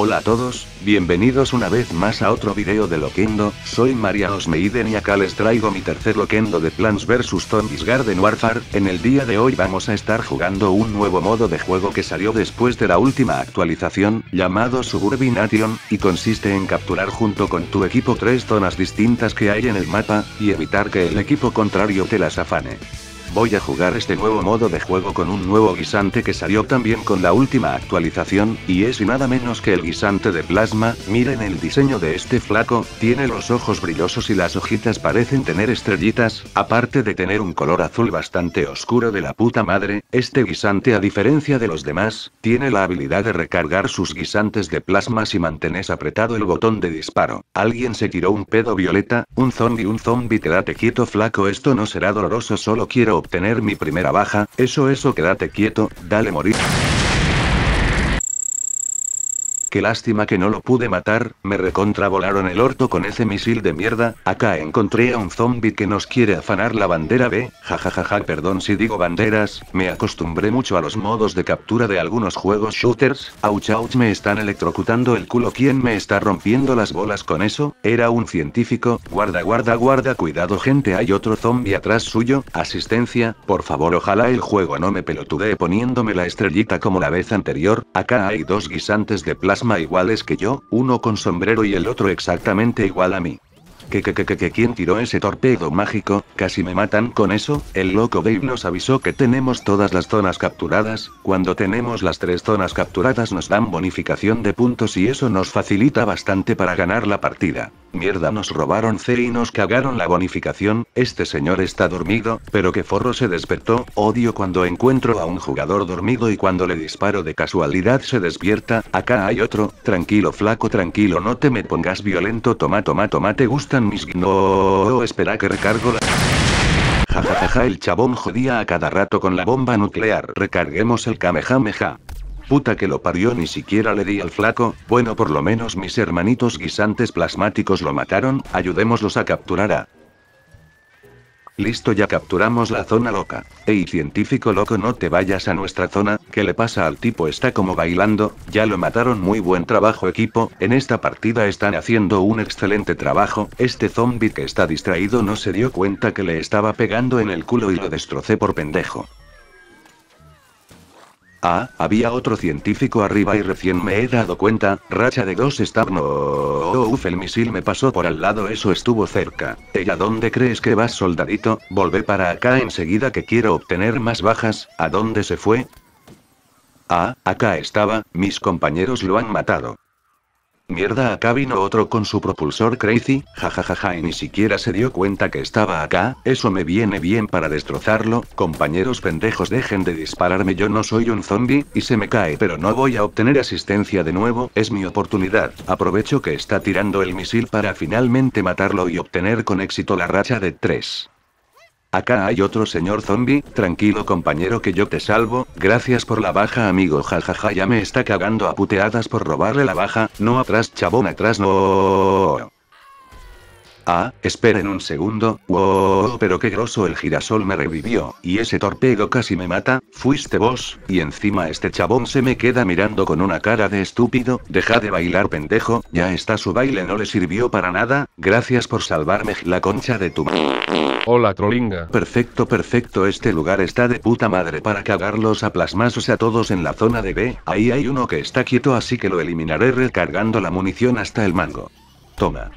Hola a todos, bienvenidos una vez más a otro video de Loquendo, soy María Osmeiden y acá les traigo mi tercer Loquendo de plans vs Zombies Garden Warfare, en el día de hoy vamos a estar jugando un nuevo modo de juego que salió después de la última actualización, llamado Suburbination, y consiste en capturar junto con tu equipo tres zonas distintas que hay en el mapa, y evitar que el equipo contrario te las afane. Voy a jugar este nuevo modo de juego con un nuevo guisante que salió también con la última actualización, y es y nada menos que el guisante de plasma, miren el diseño de este flaco, tiene los ojos brillosos y las hojitas parecen tener estrellitas, aparte de tener un color azul bastante oscuro de la puta madre, este guisante a diferencia de los demás, tiene la habilidad de recargar sus guisantes de plasma si mantienes apretado el botón de disparo. Alguien se tiró un pedo violeta, un zombie un zombie quédate quieto flaco esto no será doloroso solo quiero obtener mi primera baja, eso eso quédate quieto, dale morir. Qué lástima que no lo pude matar, me recontravolaron el orto con ese misil de mierda, acá encontré a un zombie que nos quiere afanar la bandera B, jajajaja perdón si digo banderas, me acostumbré mucho a los modos de captura de algunos juegos shooters, ouch ouch me están electrocutando el culo ¿quién me está rompiendo las bolas con eso? Era un científico, guarda guarda guarda cuidado gente hay otro zombie atrás suyo, asistencia, por favor ojalá el juego no me pelotude poniéndome la estrellita como la vez anterior, acá hay dos guisantes de plástico iguales que yo, uno con sombrero y el otro exactamente igual a mí. Que que que que que quién tiró ese torpedo mágico, casi me matan con eso, el loco Dave nos avisó que tenemos todas las zonas capturadas, cuando tenemos las tres zonas capturadas nos dan bonificación de puntos y eso nos facilita bastante para ganar la partida. Mierda nos robaron C y nos cagaron la bonificación, este señor está dormido, pero que forro se despertó, odio cuando encuentro a un jugador dormido y cuando le disparo de casualidad se despierta, acá hay otro, tranquilo flaco tranquilo no te me pongas violento toma toma toma te gusta mis no espera que recargo la... Jajajaja el chabón jodía a cada rato con la bomba nuclear. Recarguemos el Kamehameha. Puta que lo parió ni siquiera le di al flaco, bueno por lo menos mis hermanitos guisantes plasmáticos lo mataron, ayudémoslos a capturar a... Listo, ya capturamos la zona loca. Ey, científico loco, no te vayas a nuestra zona, ¿qué le pasa al tipo? Está como bailando, ya lo mataron. Muy buen trabajo, equipo. En esta partida están haciendo un excelente trabajo. Este zombie que está distraído no se dio cuenta que le estaba pegando en el culo y lo destrocé por pendejo. Ah, había otro científico arriba y recién me he dado cuenta, racha de dos está... no... uff, oh, uf, el misil me pasó por al lado, eso estuvo cerca. Ella, ¿dónde crees que vas, soldadito? Volvé para acá enseguida que quiero obtener más bajas, ¿a dónde se fue? Ah, acá estaba, mis compañeros lo han matado. Mierda acá vino otro con su propulsor crazy, jajajaja y ni siquiera se dio cuenta que estaba acá, eso me viene bien para destrozarlo, compañeros pendejos dejen de dispararme yo no soy un zombie, y se me cae pero no voy a obtener asistencia de nuevo, es mi oportunidad, aprovecho que está tirando el misil para finalmente matarlo y obtener con éxito la racha de 3. Acá hay otro señor zombie, tranquilo compañero que yo te salvo, gracias por la baja amigo jajaja ya me está cagando a puteadas por robarle la baja, no atrás chabón atrás no. Ah, esperen un segundo, wow, pero qué groso el girasol me revivió, y ese torpedo casi me mata, fuiste vos, y encima este chabón se me queda mirando con una cara de estúpido, deja de bailar pendejo, ya está su baile no le sirvió para nada, gracias por salvarme la concha de tu madre. Hola trolinga. Perfecto, perfecto, este lugar está de puta madre para cagarlos a plasmasos a todos en la zona de B. Ahí hay uno que está quieto así que lo eliminaré recargando la munición hasta el mango. Toma.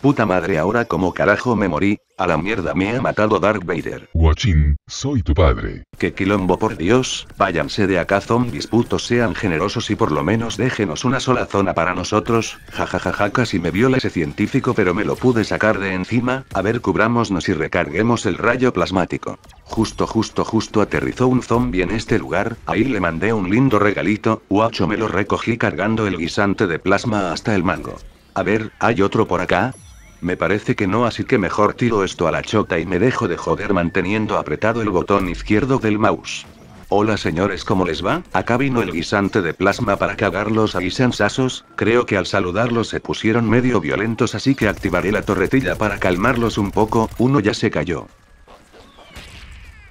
Puta madre, ahora como carajo me morí, a la mierda me ha matado Dark Vader. Watching, soy tu padre. Que quilombo por Dios, váyanse de acá zombies putos sean generosos y por lo menos déjenos una sola zona para nosotros, jajajaja ja, casi me viola ese científico pero me lo pude sacar de encima, a ver cubrámonos y recarguemos el rayo plasmático. Justo justo justo aterrizó un zombie en este lugar, ahí le mandé un lindo regalito, guacho me lo recogí cargando el guisante de plasma hasta el mango. A ver, ¿hay otro por acá? Me parece que no, así que mejor tiro esto a la chota y me dejo de joder manteniendo apretado el botón izquierdo del mouse. Hola señores, ¿cómo les va? Acá vino el guisante de plasma para cagarlos a guisansasos, creo que al saludarlos se pusieron medio violentos así que activaré la torretilla para calmarlos un poco, uno ya se cayó.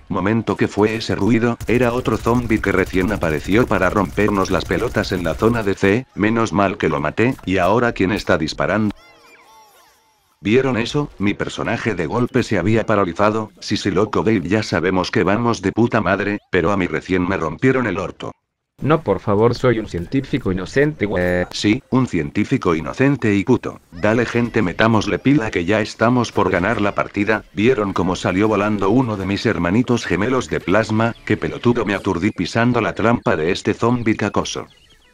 Momento que fue ese ruido, era otro zombie que recién apareció para rompernos las pelotas en la zona de C, menos mal que lo maté, y ahora quién está disparando. ¿Vieron eso? Mi personaje de golpe se había paralizado, si si loco Dave ya sabemos que vamos de puta madre, pero a mí recién me rompieron el orto. No, por favor, soy un científico inocente, Sí, un científico inocente y puto. Dale gente, metámosle pila que ya estamos por ganar la partida. Vieron cómo salió volando uno de mis hermanitos gemelos de plasma, que pelotudo me aturdí pisando la trampa de este zombi cacoso.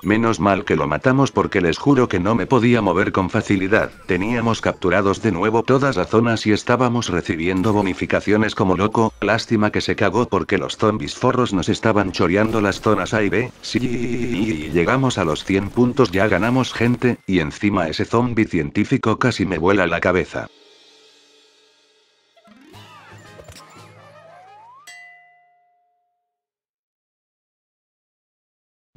Menos mal que lo matamos porque les juro que no me podía mover con facilidad, teníamos capturados de nuevo todas las zonas y estábamos recibiendo bonificaciones como loco, lástima que se cagó porque los zombies forros nos estaban choreando las zonas A y B, si llegamos a los 100 puntos ya ganamos gente, y encima ese zombie científico casi me vuela la cabeza.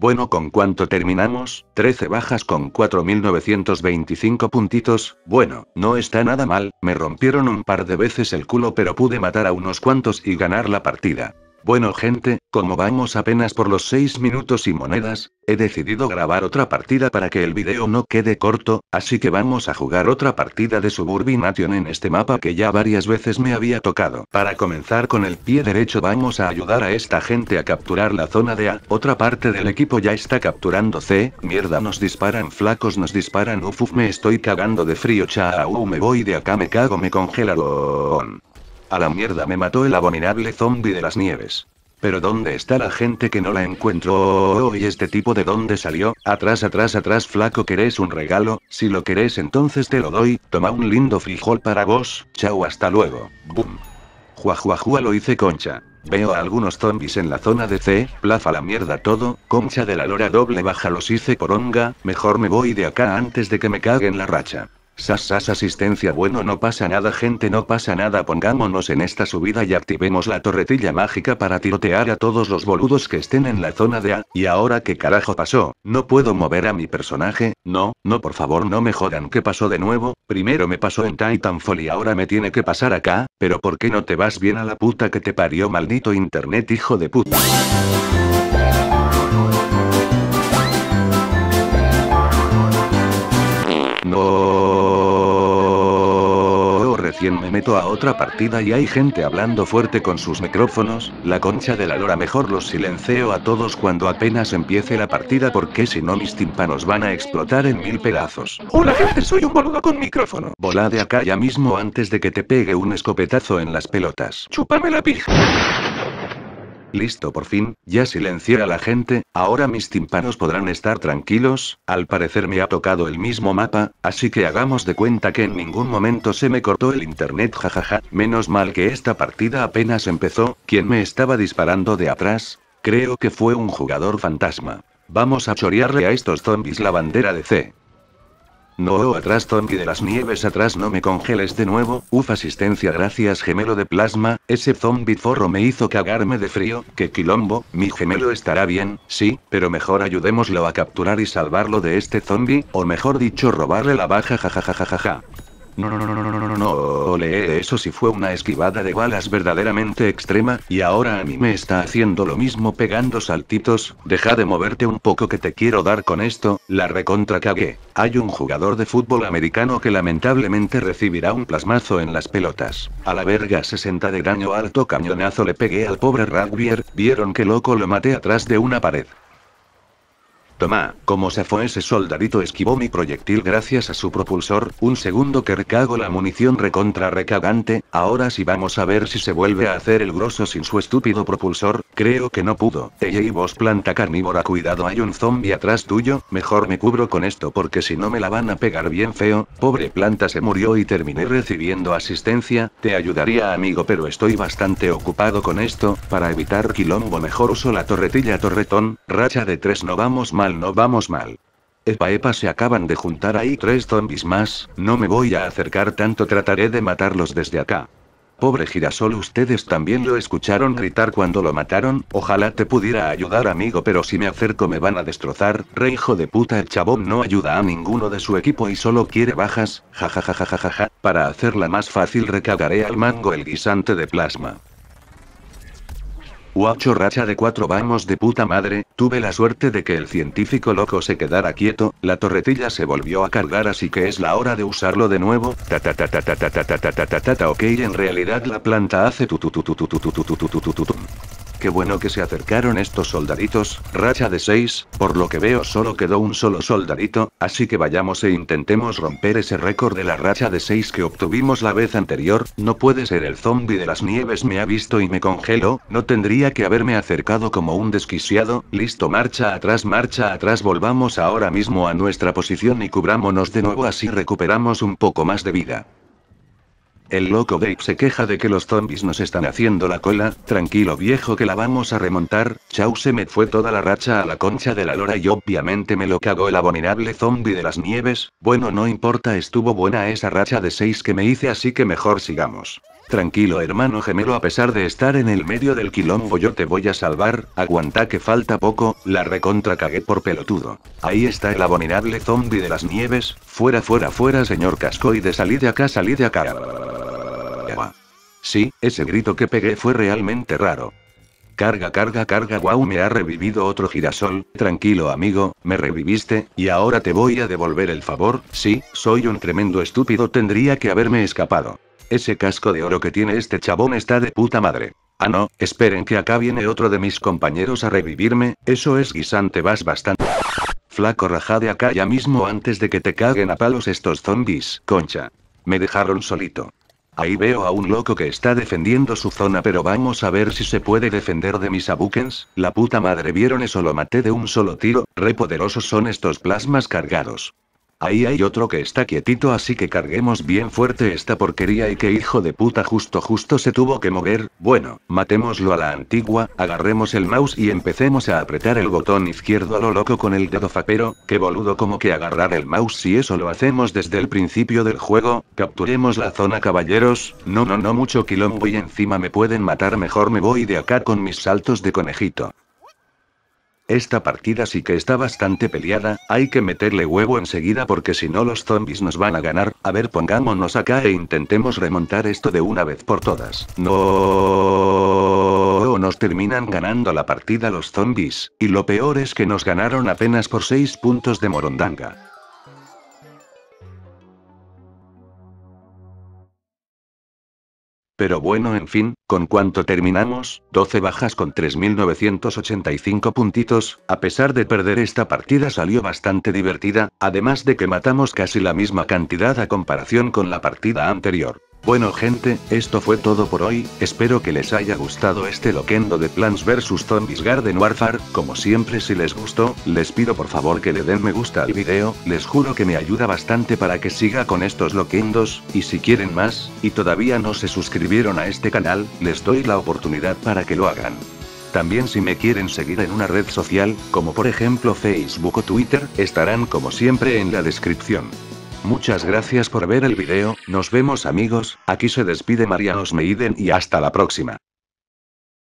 Bueno, ¿con cuánto terminamos? 13 bajas con 4.925 puntitos. Bueno, no está nada mal, me rompieron un par de veces el culo pero pude matar a unos cuantos y ganar la partida. Bueno gente, como vamos apenas por los 6 minutos y monedas, he decidido grabar otra partida para que el video no quede corto, así que vamos a jugar otra partida de Suburbination en este mapa que ya varias veces me había tocado. Para comenzar con el pie derecho vamos a ayudar a esta gente a capturar la zona de A, otra parte del equipo ya está capturando C, mierda nos disparan flacos nos disparan ufuf me estoy cagando de frío chao me voy de acá me cago me congelaron. A la mierda me mató el abominable zombie de las nieves. Pero ¿dónde está la gente que no la encuentro? Oh, oh, oh, y este tipo de dónde salió, atrás, atrás, atrás, flaco, querés un regalo, si lo querés entonces te lo doy, toma un lindo frijol para vos, chao, hasta luego, boom. jua lo hice concha. Veo a algunos zombies en la zona de C, plaza la mierda todo, concha de la lora doble baja los hice poronga, mejor me voy de acá antes de que me caguen la racha. Sasas asistencia bueno no pasa nada gente no pasa nada pongámonos en esta subida y activemos la torretilla mágica para tirotear a todos los boludos que estén en la zona de A, y ahora qué carajo pasó, no puedo mover a mi personaje, no, no por favor no me jodan qué pasó de nuevo, primero me pasó en Titanfall y ahora me tiene que pasar acá, pero por qué no te vas bien a la puta que te parió maldito internet hijo de puta. me meto a otra partida y hay gente hablando fuerte con sus micrófonos, la concha de la lora mejor los silencio a todos cuando apenas empiece la partida porque si no mis tímpanos van a explotar en mil pedazos. Hola gente, soy un boludo con micrófono. Volá de acá ya mismo antes de que te pegue un escopetazo en las pelotas. Chúpame la pija. Listo por fin, ya silencié a la gente, ahora mis tímpanos podrán estar tranquilos, al parecer me ha tocado el mismo mapa, así que hagamos de cuenta que en ningún momento se me cortó el internet jajaja, menos mal que esta partida apenas empezó, quien me estaba disparando de atrás, creo que fue un jugador fantasma. Vamos a chorearle a estos zombies la bandera de C. No oh, atrás zombie de las nieves atrás no me congeles de nuevo, uf asistencia gracias gemelo de plasma, ese zombie forro me hizo cagarme de frío, que quilombo, mi gemelo estará bien, sí, pero mejor ayudémoslo a capturar y salvarlo de este zombie, o mejor dicho robarle la baja jajajajaja. No, no, no, no, no, no, no, lee eso si fue una esquivada de balas verdaderamente extrema, y ahora a mí me está haciendo lo mismo pegando saltitos, deja de moverte un poco que te quiero dar con esto, la recontra cagué. Hay un jugador de fútbol americano que lamentablemente recibirá un plasmazo en las pelotas. A la verga 60 de daño alto cañonazo le pegué al pobre rugbyer, vieron que loco lo maté atrás de una pared. Toma, como se fue ese soldadito esquivó mi proyectil gracias a su propulsor, un segundo que recago la munición recontra recagante, ahora sí vamos a ver si se vuelve a hacer el grosso sin su estúpido propulsor, creo que no pudo. Ella y vos planta carnívora cuidado hay un zombie atrás tuyo, mejor me cubro con esto porque si no me la van a pegar bien feo, pobre planta se murió y terminé recibiendo asistencia, te ayudaría amigo pero estoy bastante ocupado con esto, para evitar quilombo mejor uso la torretilla torretón, racha de tres no vamos mal no vamos mal. Epa, epa, se acaban de juntar ahí tres zombies más, no me voy a acercar tanto, trataré de matarlos desde acá. Pobre girasol, ustedes también lo escucharon gritar cuando lo mataron, ojalá te pudiera ayudar amigo, pero si me acerco me van a destrozar, re hijo de puta, el chabón no ayuda a ninguno de su equipo y solo quiere bajas, jajajajajaja, para hacerla más fácil recagaré al mango el guisante de plasma. Guacho racha de cuatro vamos de puta madre, tuve la suerte de que el científico loco se quedara quieto, la torretilla se volvió a cargar así que es la hora de usarlo de nuevo, ta ta ta ta ta ta ta ta ta ta ok en realidad la planta hace Qué bueno que se acercaron estos soldaditos, racha de 6, por lo que veo solo quedó un solo soldadito, así que vayamos e intentemos romper ese récord de la racha de 6 que obtuvimos la vez anterior, no puede ser el zombie de las nieves me ha visto y me congeló, no tendría que haberme acercado como un desquiciado, listo marcha atrás marcha atrás volvamos ahora mismo a nuestra posición y cubrámonos de nuevo así recuperamos un poco más de vida. El loco Dave se queja de que los zombies nos están haciendo la cola, tranquilo viejo que la vamos a remontar, chau se me fue toda la racha a la concha de la lora y obviamente me lo cagó el abominable zombie de las nieves, bueno no importa estuvo buena esa racha de 6 que me hice así que mejor sigamos. Tranquilo hermano gemelo a pesar de estar en el medio del quilombo yo te voy a salvar, aguanta que falta poco, la recontra cagué por pelotudo. Ahí está el abominable zombie de las nieves, fuera fuera fuera señor casco y de acá salí de acá. Sí, ese grito que pegué fue realmente raro. Carga, carga, carga, guau, me ha revivido otro girasol. Tranquilo, amigo, me reviviste, y ahora te voy a devolver el favor. Sí, soy un tremendo estúpido, tendría que haberme escapado. Ese casco de oro que tiene este chabón está de puta madre. Ah no, esperen que acá viene otro de mis compañeros a revivirme, eso es guisante vas bastante. Flaco rajá de acá ya mismo antes de que te caguen a palos estos zombies, concha. Me dejaron solito. Ahí veo a un loco que está defendiendo su zona pero vamos a ver si se puede defender de mis abukens, la puta madre vieron eso lo maté de un solo tiro, re poderosos son estos plasmas cargados. Ahí hay otro que está quietito así que carguemos bien fuerte esta porquería y que hijo de puta justo justo se tuvo que mover, bueno, matémoslo a la antigua, agarremos el mouse y empecemos a apretar el botón izquierdo a lo loco con el dedo fapero, que boludo como que agarrar el mouse si eso lo hacemos desde el principio del juego, capturemos la zona caballeros, no no no mucho quilombo y encima me pueden matar mejor me voy de acá con mis saltos de conejito. Esta partida sí que está bastante peleada, hay que meterle huevo enseguida porque si no los zombies nos van a ganar, a ver pongámonos acá e intentemos remontar esto de una vez por todas. No nos terminan ganando la partida los zombies, y lo peor es que nos ganaron apenas por 6 puntos de morondanga. Pero bueno, en fin, ¿con cuanto terminamos? 12 bajas con 3.985 puntitos, a pesar de perder esta partida salió bastante divertida, además de que matamos casi la misma cantidad a comparación con la partida anterior. Bueno gente, esto fue todo por hoy, espero que les haya gustado este loquendo de Plants vs Zombies Garden Warfare, como siempre si les gustó, les pido por favor que le den me gusta al video, les juro que me ayuda bastante para que siga con estos loquendos, y si quieren más, y todavía no se suscribieron a este canal, les doy la oportunidad para que lo hagan. También si me quieren seguir en una red social, como por ejemplo Facebook o Twitter, estarán como siempre en la descripción. Muchas gracias por ver el video, nos vemos amigos, aquí se despide María Osmeiden y hasta la próxima.